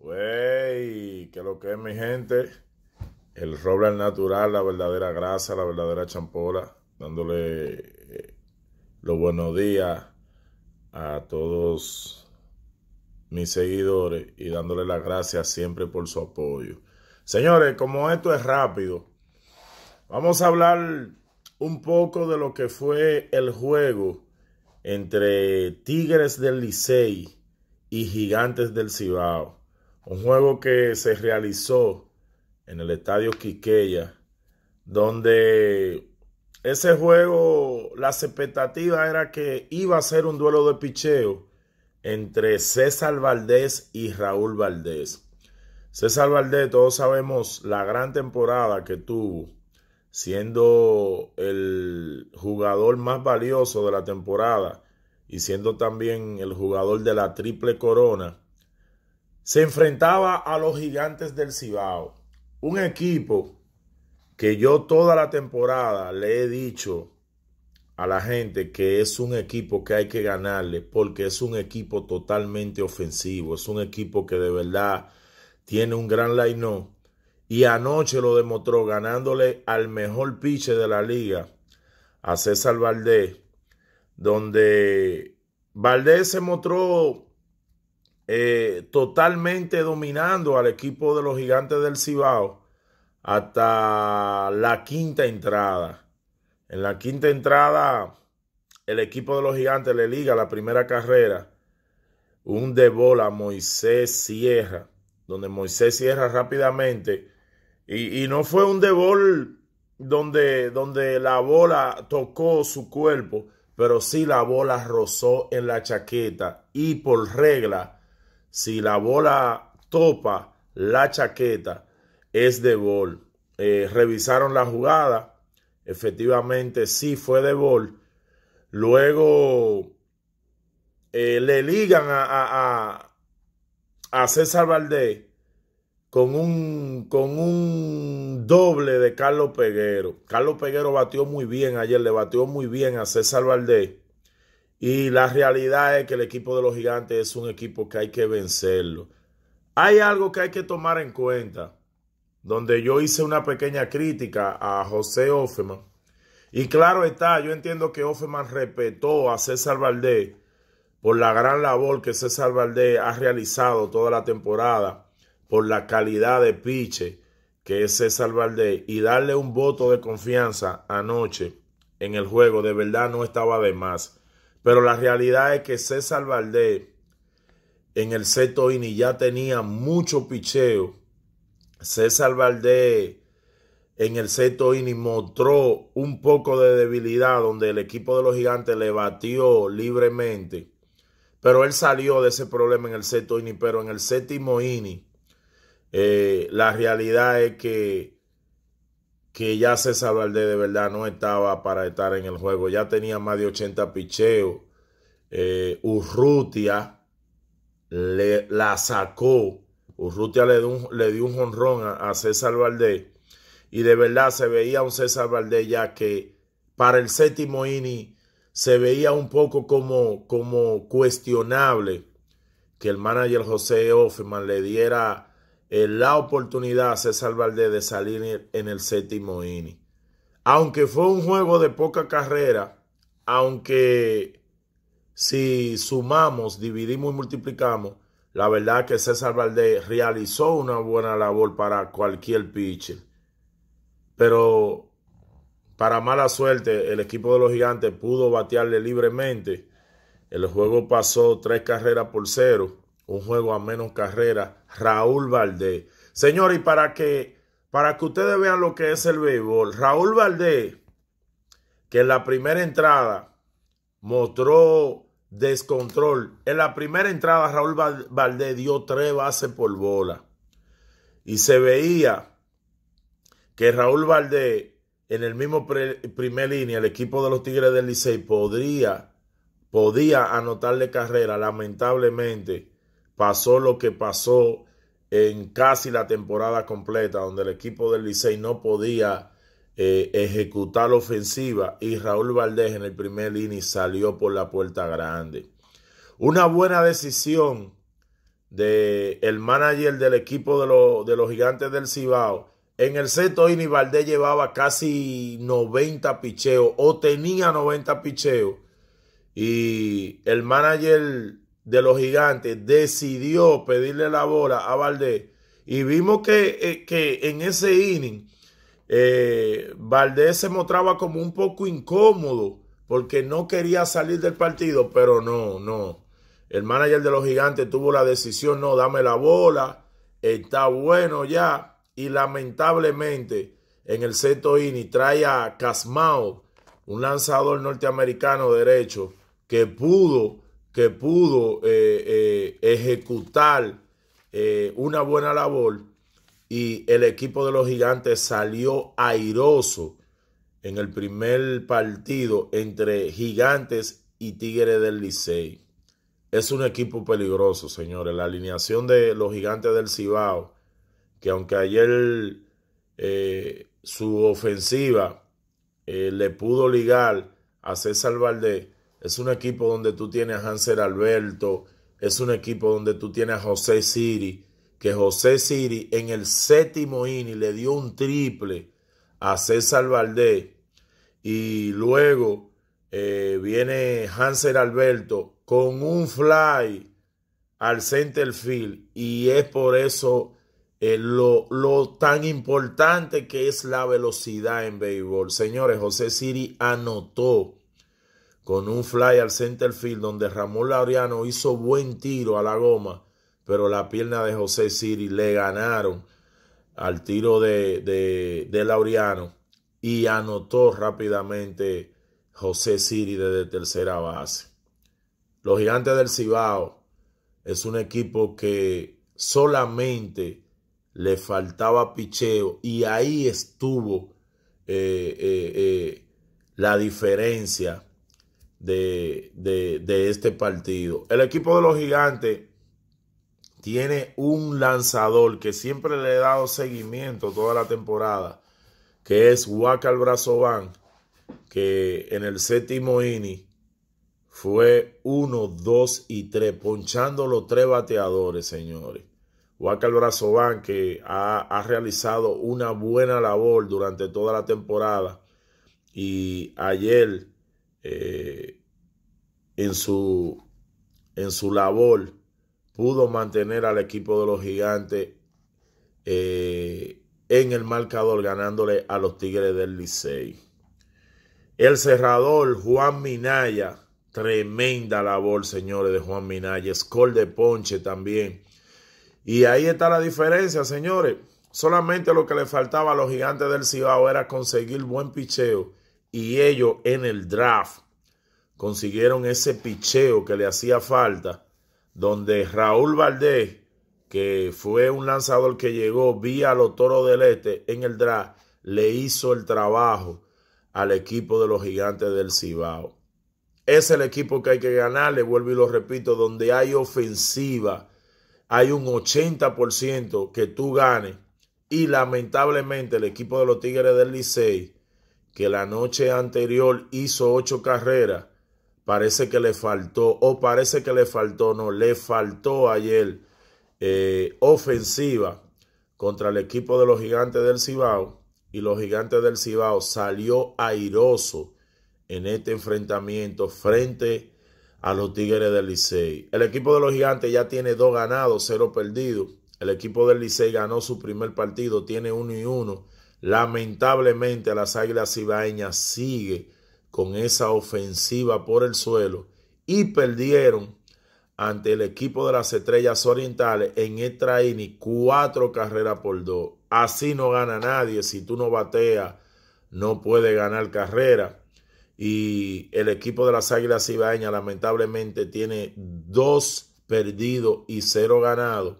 Wey, que lo que es mi gente, el roble al natural, la verdadera grasa, la verdadera champola, dándole eh, los buenos días a todos mis seguidores y dándole las gracias siempre por su apoyo. Señores, como esto es rápido, vamos a hablar un poco de lo que fue el juego entre Tigres del Licey y Gigantes del Cibao. Un juego que se realizó en el estadio Quiqueya, donde ese juego, las expectativas era que iba a ser un duelo de picheo entre César Valdés y Raúl Valdés. César Valdés, todos sabemos la gran temporada que tuvo, siendo el jugador más valioso de la temporada y siendo también el jugador de la triple corona se enfrentaba a los gigantes del Cibao, un equipo que yo toda la temporada le he dicho a la gente que es un equipo que hay que ganarle porque es un equipo totalmente ofensivo, es un equipo que de verdad tiene un gran line y anoche lo demostró ganándole al mejor pitcher de la liga, a César Valdés, donde Valdés se mostró eh, totalmente dominando al equipo de los gigantes del Cibao hasta la quinta entrada. En la quinta entrada, el equipo de los gigantes le liga la primera carrera, un de bola a Moisés Sierra, donde Moisés Sierra rápidamente, y, no fue un de bola donde, donde la bola tocó su cuerpo, pero sí la bola rozó en la chaqueta y por regla si la bola topa la chaqueta, es de gol. Eh, revisaron la jugada, efectivamente sí fue de gol. Luego eh, le ligan a, a, César Valdés con un, con un doble de Carlos Peguero. Carlos Peguero batió muy bien ayer, le batió muy bien a César Valdés. Y la realidad es que el equipo de los gigantes es un equipo que hay que vencerlo. Hay algo que hay que tomar en cuenta, donde yo hice una pequeña crítica a José Offeman. Y claro está, yo entiendo que Offeman respetó a César Valdés por la gran labor que César Valdés ha realizado toda la temporada, por la calidad de piche que es César Valdés, y darle un voto de confianza anoche en el juego, de verdad no estaba de más. Pero la realidad es que César Valdés en el sexto inning ya tenía mucho picheo. César Valdés en el sexto inning mostró un poco de debilidad donde el equipo de los gigantes le batió libremente. Pero él salió de ese problema en el sexto inning. Pero en el séptimo inning, eh, la realidad es que que ya César Valdés de verdad no estaba para estar en el juego. Ya tenía más de 80 picheos. Eh, Urrutia le, la sacó. Urrutia le dio un, le dio un jonrón a, César Valdés. Y de verdad se veía un César Valdés ya que para el séptimo inning se veía un poco como, como cuestionable que el manager José Hoffman le diera la oportunidad a César Valdés de salir en el séptimo inning. Aunque fue un juego de poca carrera, aunque si sumamos, dividimos y multiplicamos, la verdad que César Valdés realizó una buena labor para cualquier pitcher. Pero para mala suerte, el equipo de los gigantes pudo batearle libremente. El juego pasó tres carreras por cero un juego a menos carrera, Raúl Valdés. Señor, y para que, para que ustedes vean lo que es el béisbol, Raúl Valdés, que en la primera entrada mostró descontrol. En la primera entrada, Raúl Valdés dio tres bases por bola. Y se veía que Raúl Valdés, en el mismo primer línea, el equipo de los Tigres del Licey podría, podía anotarle carrera. Lamentablemente, pasó lo que pasó en casi la temporada completa, donde el equipo del Licey no podía eh, ejecutar la ofensiva y Raúl Valdés en el primer inning salió por la puerta grande. Una buena decisión del el manager del equipo de, de, los gigantes del Cibao. En el sexto inning Valdés llevaba casi 90 picheos o tenía 90 picheos y el manager de los gigantes decidió pedirle la bola a Valdés. Y vimos que, eh, que en ese inning eh, Valdés se mostraba como un poco incómodo porque no quería salir del partido, pero no, no. El manager de los gigantes tuvo la decisión, no, dame la bola, está bueno ya. Y lamentablemente en el sexto inning trae a Casmao, un lanzador norteamericano derecho, que pudo que pudo eh, eh, ejecutar eh, una buena labor y el equipo de los gigantes salió airoso en el primer partido entre gigantes y Tigres del Licey. Es un equipo peligroso, señores. La alineación de los gigantes del Cibao, que aunque ayer su ofensiva le pudo ligar a César Valdés, es un equipo donde tú tienes a Hansel Alberto. Es un equipo donde tú tienes a José Siri. Que José Siri en el séptimo inning le dio un triple a César Valdés. Y luego eh, viene Hanser Alberto con un fly al center field. Y es por eso eh, lo, lo, tan importante que es la velocidad en béisbol. Señores, José Siri anotó con un fly al center field donde Ramón Laureano hizo buen tiro a la goma, pero la pierna de José Siri le ganaron al tiro de, Laureano y anotó rápidamente José Siri desde tercera base. Los Gigantes del Cibao es un equipo que solamente le faltaba picheo y ahí estuvo eh, eh, eh, la diferencia de, este partido. El equipo de los gigantes tiene un lanzador que siempre le he dado seguimiento toda la temporada, que es Wacal Brazovan, que en el séptimo inning fue 1, 2 y 3, ponchando los tres bateadores, señores. brazo Brazovan, que ha, ha realizado una buena labor durante toda la temporada, y ayer eh, en, su, en su labor pudo mantener al equipo de los gigantes eh, en el marcador ganándole a los Tigres del Licey. El cerrador Juan Minaya, tremenda labor, señores, de Juan Minaya, score de ponche también. Y ahí está la diferencia, señores. Solamente lo que le faltaba a los gigantes del Cibao era conseguir buen picheo y ellos en el draft consiguieron ese picheo que le hacía falta, donde Raúl Valdés, que fue un lanzador que llegó vía los Toros del Este en el draft, le hizo el trabajo al equipo de los gigantes del Cibao. Es el equipo que hay que ganar, le vuelvo y lo repito, donde hay ofensiva, hay un 80% que tú ganes. Y lamentablemente el equipo de los Tigres del Licey que la noche anterior hizo ocho carreras, parece que le faltó, o parece que le faltó, no, le faltó ayer eh, ofensiva contra el equipo de los gigantes del Cibao. Y los gigantes del Cibao salió airoso en este enfrentamiento frente a los Tigres del Licey. El equipo de los gigantes ya tiene dos ganados, cero perdidos. El equipo del Licey ganó su primer partido, tiene uno y uno. Lamentablemente las Águilas Ibaeñas sigue con esa ofensiva por el suelo y perdieron ante el equipo de las Estrellas Orientales en extra cuatro carreras por dos. Así no gana nadie. Si tú no bateas, no puede ganar carrera. Y el equipo de las Águilas Ibaeñas lamentablemente tiene dos perdidos y cero ganados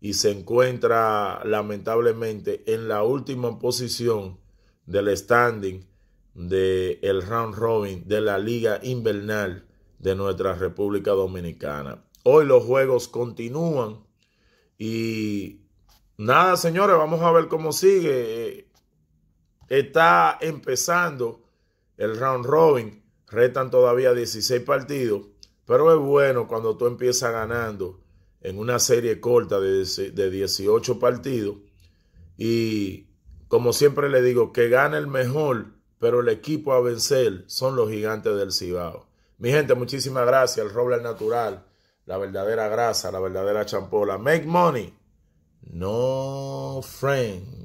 y se encuentra lamentablemente en la última posición del standing del round robin de la liga invernal de nuestra República Dominicana. Hoy los juegos continúan y nada, señores, vamos a ver cómo sigue. Eh, está empezando el round robin, restan todavía 16 partidos, pero es bueno cuando tú empiezas ganando en una serie corta de, 18 partidos. Y como siempre le digo, que gane el mejor, pero el equipo a vencer son los gigantes del Cibao. Mi gente, muchísimas gracias. El roble natural, la verdadera grasa, la verdadera champola. Make money, no friend.